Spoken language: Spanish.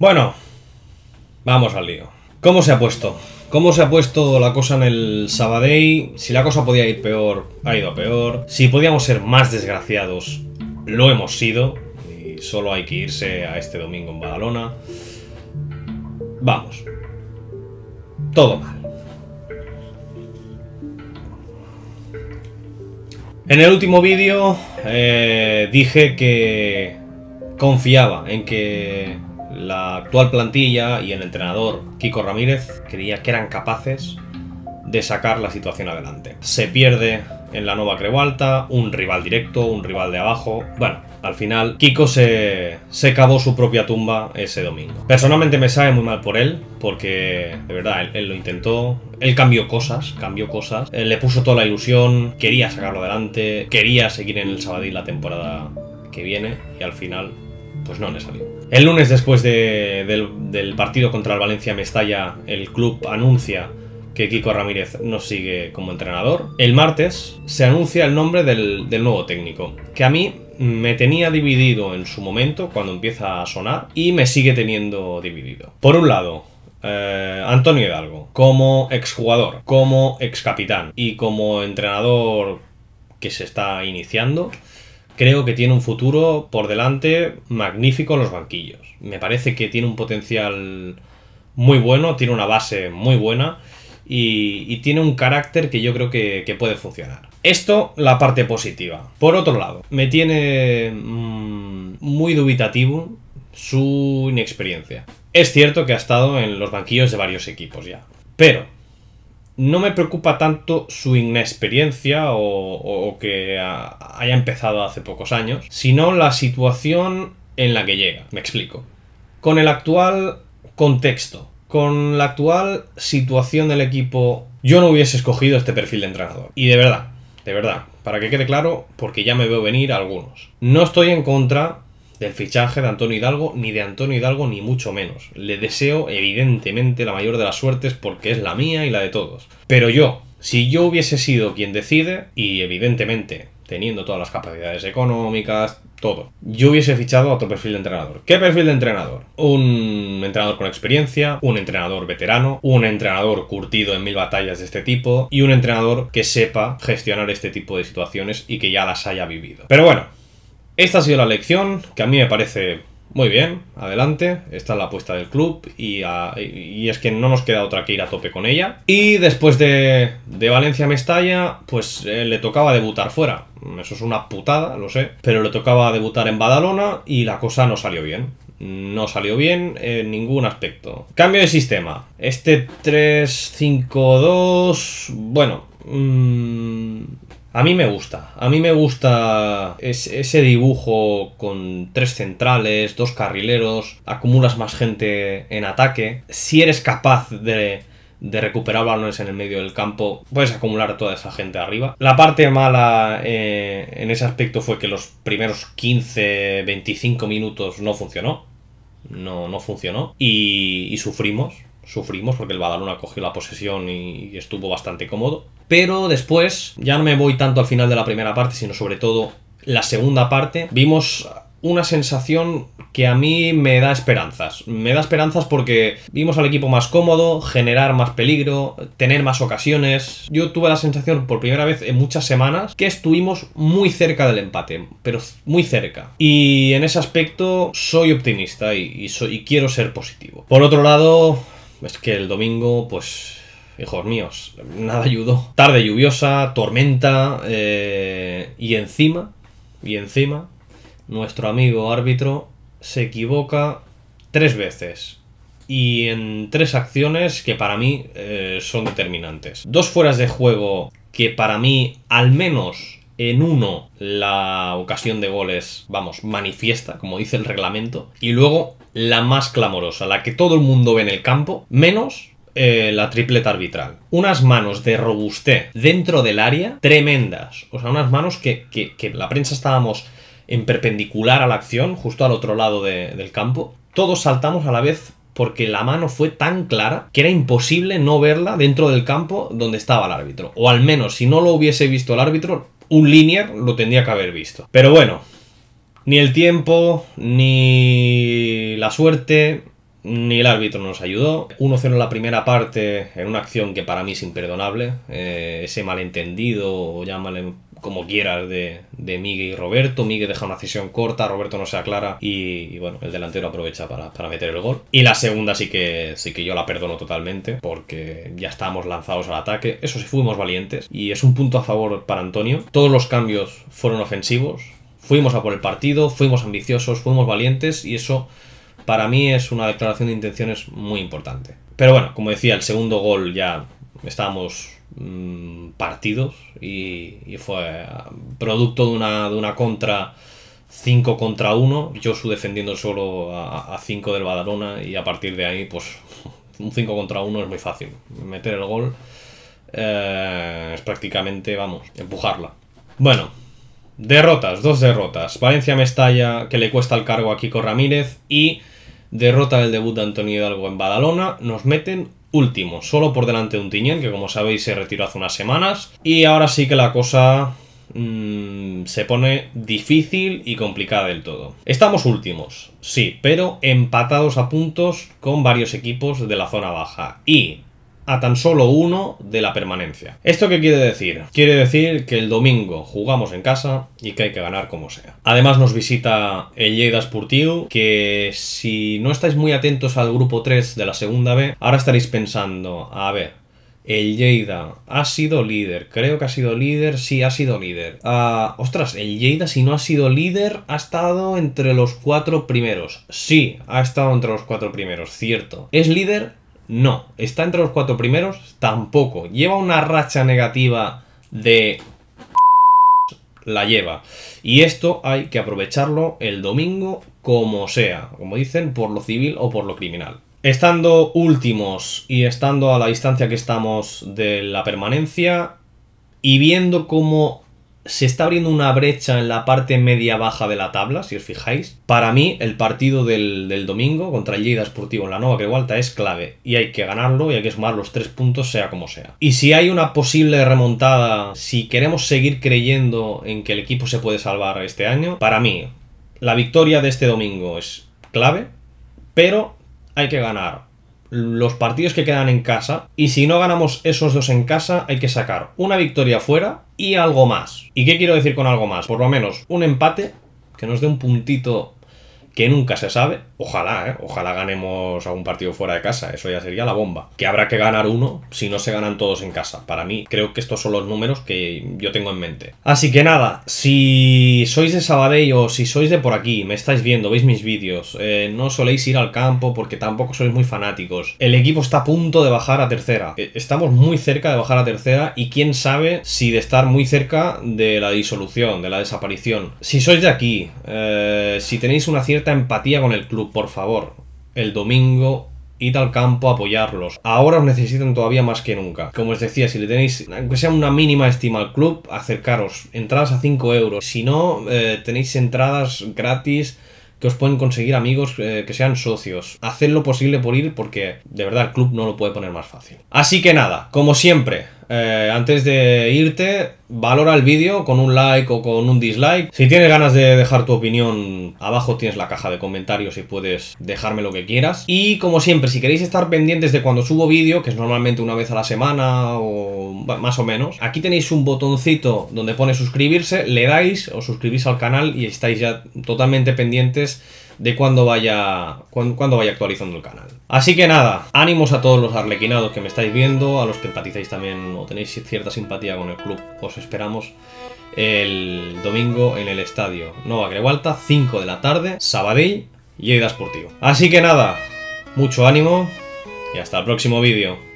Bueno, vamos al lío. ¿Cómo se ha puesto? ¿Cómo se ha puesto la cosa en el Sabadell? Si la cosa podía ir peor, ha ido peor. Si podíamos ser más desgraciados, lo hemos sido. Y solo hay que irse a este domingo en Badalona. Vamos. Todo mal. En el último vídeo eh, dije que confiaba en que la actual plantilla y el entrenador Kiko Ramírez creía que eran capaces de sacar la situación adelante. Se pierde en la nueva Crevalta, un rival directo, un rival de abajo. Bueno, al final Kiko se, se cavó su propia tumba ese domingo. Personalmente me sabe muy mal por él, porque de verdad, él, lo intentó, él cambió cosas, cambió cosas, le puso toda la ilusión, quería sacarlo adelante, quería seguir en el Sabadell la temporada que viene y al final, pues no le salió. El lunes después del, partido contra el Valencia Mestalla, el club anuncia que Kiko Ramírez no sigue como entrenador. El martes se anuncia el nombre del, nuevo técnico, que a mí me tenía dividido en su momento cuando empieza a sonar y me sigue teniendo dividido. Por un lado, eh, Antonio Hidalgo, como exjugador, como excapitán y como entrenador que se está iniciando, creo que tiene un futuro por delante magnífico en los banquillos. Me parece que tiene un potencial muy bueno, tiene una base muy buena y, tiene un carácter que yo creo que, puede funcionar. Esto, la parte positiva. Por otro lado, me tiene mm, muy dubitativo su inexperiencia. Es cierto que ha estado en los banquillos de varios equipos ya, pero no me preocupa tanto su inexperiencia o, que haya empezado hace pocos años, sino la situación en la que llega. Me explico. Con el actual contexto, con la actual situación del equipo, yo no hubiese escogido este perfil de entrenador. Y de verdad, de verdad, para que quede claro, porque ya me veo venir a algunos. No estoy en contra del fichaje de Antonio Hidalgo, ni de Antonio Hidalgo, ni mucho menos. Le deseo, evidentemente, la mayor de las suertes porque es la mía y la de todos. Pero yo, si yo hubiese sido quien decide, y evidentemente teniendo todas las capacidades económicas, todo, yo hubiese fichado a otro perfil de entrenador. ¿Qué perfil de entrenador? Un entrenador con experiencia, un entrenador veterano, un entrenador curtido en mil batallas de este tipo y un entrenador que sepa gestionar este tipo de situaciones y que ya las haya vivido. Pero bueno, esta ha sido la lección, que a mí me parece muy bien, adelante, esta es la apuesta del club y, es que no nos queda otra que ir a tope con ella. Y después de, de Valencia-Mestalla, pues eh, le tocaba debutar fuera. Eso es una putada, lo sé, pero le tocaba debutar en Badalona y la cosa no salió bien. No salió bien en ningún aspecto. Cambio de sistema. Este 3-5-2, bueno... Mm, a mí me gusta, a mí me gusta ese dibujo con tres centrales, dos carrileros, acumulas más gente en ataque. Si eres capaz de, recuperar balones en el medio del campo, puedes acumular a toda esa gente arriba. La parte mala eh, en ese aspecto fue que los primeros 15, 25 minutos no funcionó. No, no funcionó. y sufrimos, sufrimos porque el Badalona cogió la posesión y, estuvo bastante cómodo. Pero después, ya no me voy tanto al final de la primera parte, sino sobre todo la segunda parte, vimos una sensación que a mí me da esperanzas. Me da esperanzas porque vimos al equipo más cómodo, generar más peligro, tener más ocasiones. Yo tuve la sensación por primera vez en muchas semanas que estuvimos muy cerca del empate, pero muy cerca. Y en ese aspecto soy optimista y, y quiero ser positivo. Por otro lado, es que el domingo, pues, hijos míos, nada ayudó. Tarde lluviosa, tormenta, eh, y encima, y encima, nuestro amigo árbitro se equivoca tres veces. Y en tres acciones que para mí eh, son determinantes. Dos fueras de juego que para mí, al menos en uno, la ocasión de goles, vamos, manifiesta, como dice el reglamento. Y luego la más clamorosa, la que todo el mundo ve en el campo, menos eh, la tripleta arbitral. Unas manos de robustez dentro del área tremendas. O sea, unas manos que, que, la prensa estábamos en perpendicular a la acción, justo al otro lado del campo. Todos saltamos a la vez porque la mano fue tan clara que era imposible no verla dentro del campo donde estaba el árbitro. O al menos, si no lo hubiese visto el árbitro, un linear lo tendría que haber visto. Pero bueno, ni el tiempo, ni la suerte, ni el árbitro nos ayudó. 1-0 en la primera parte, en una acción que para mí es imperdonable. Eh, ese malentendido, o como quieras, de, de Miguel y Roberto. Miguel deja una cesión corta, Roberto no se aclara y, bueno, el delantero aprovecha para, para, meter el gol. Y la segunda sí que, sí que yo la perdono totalmente porque ya estábamos lanzados al ataque. Eso sí, fuimos valientes y es un punto a favor para Antonio. Todos los cambios fueron ofensivos fuimos a por el partido, fuimos ambiciosos, fuimos valientes y eso para mí es una declaración de intenciones muy importante. Pero bueno, como decía, el segundo gol ya estábamos mm, partidos y, fue producto de una, de una contra 5 contra 1, su defendiendo solo a 5 del Badalona y a partir de ahí pues un 5 contra 1 es muy fácil. Meter el gol eh, es prácticamente, vamos, empujarla. Bueno, Derrotas, dos derrotas. Valencia-Mestalla, que le cuesta el cargo a Kiko Ramírez. Y derrota del debut de Antonio Hidalgo en Badalona. Nos meten último, solo por delante de un tiñón que como sabéis se retiró hace unas semanas. Y ahora sí que la cosa mm, se pone difícil y complicada del todo. Estamos últimos, sí, pero empatados a puntos con varios equipos de la zona baja. Y a tan solo uno de la permanencia. ¿Esto qué quiere decir? Quiere decir que el domingo jugamos en casa y que hay que ganar como sea. Además nos visita el Lleida Sportiu, que si no estáis muy atentos al grupo 3 de la segunda B, ahora estaréis pensando, a ver, el Lleida ha sido líder, creo que ha sido líder, sí, ha sido líder. Ah, ostras, el Lleida si no ha sido líder ha estado entre los cuatro primeros. Sí, ha estado entre los cuatro primeros, cierto. ¿Es líder? No. ¿Está entre los cuatro primeros? Tampoco. ¿Lleva una racha negativa de... La lleva. Y esto hay que aprovecharlo el domingo como sea, como dicen, por lo civil o por lo criminal. Estando últimos y estando a la distancia que estamos de la permanencia y viendo cómo se está abriendo una brecha en la parte media-baja de la tabla, si os fijáis. Para mí, el partido del, domingo contra el Lleida Sportivo en la Nova Vuelta es clave y hay que ganarlo y hay que sumar los tres puntos, sea como sea. Y si hay una posible remontada, si queremos seguir creyendo en que el equipo se puede salvar este año, para mí, la victoria de este domingo es clave, pero hay que ganar los partidos que quedan en casa y si no ganamos esos dos en casa hay que sacar una victoria fuera y algo más. ¿Y qué quiero decir con algo más? Por lo menos un empate que nos dé un puntito que nunca se sabe. Ojalá, ¿eh? ojalá ganemos algún partido fuera de casa, eso ya sería la bomba. Que habrá que ganar uno si no se ganan todos en casa. Para mí, creo que estos son los números que yo tengo en mente. Así que nada, si sois de Sabadell o si sois de por aquí, me estáis viendo, veis mis vídeos, eh, no soléis ir al campo porque tampoco sois muy fanáticos. El equipo está a punto de bajar a tercera. Eh, estamos muy cerca de bajar a tercera y quién sabe si de estar muy cerca de la disolución, de la desaparición. Si sois de aquí, si tenéis una cierta empatía con el club, por favor. El domingo id al campo a apoyarlos. Ahora os necesitan todavía más que nunca. Como os decía, si le tenéis, aunque sea una mínima estima al club, acercaros. Entradas a 5 euros. Si no, eh, tenéis entradas gratis que os pueden conseguir amigos eh, que sean socios. Haced lo posible por ir porque de verdad el club no lo puede poner más fácil. Así que nada, como siempre, eh, antes de irte, valora el vídeo con un like o con un dislike. Si tienes ganas de dejar tu opinión, abajo tienes la caja de comentarios y puedes dejarme lo que quieras. Y como siempre, si queréis estar pendientes de cuando subo vídeo, que es normalmente una vez a la semana o más o menos, aquí tenéis un botoncito donde pone suscribirse, le dais, os suscribís al canal y estáis ya totalmente pendientes de cuando vaya, cuando vaya actualizando el canal. Así que nada, ánimos a todos los arlequinados que me estáis viendo, a los que empatizáis también o tenéis cierta simpatía con el club, os esperamos el domingo en el estadio Nova Gregualta, 5 de la tarde, Sabadell, Lleida Esportivo. Así que nada, mucho ánimo y hasta el próximo vídeo.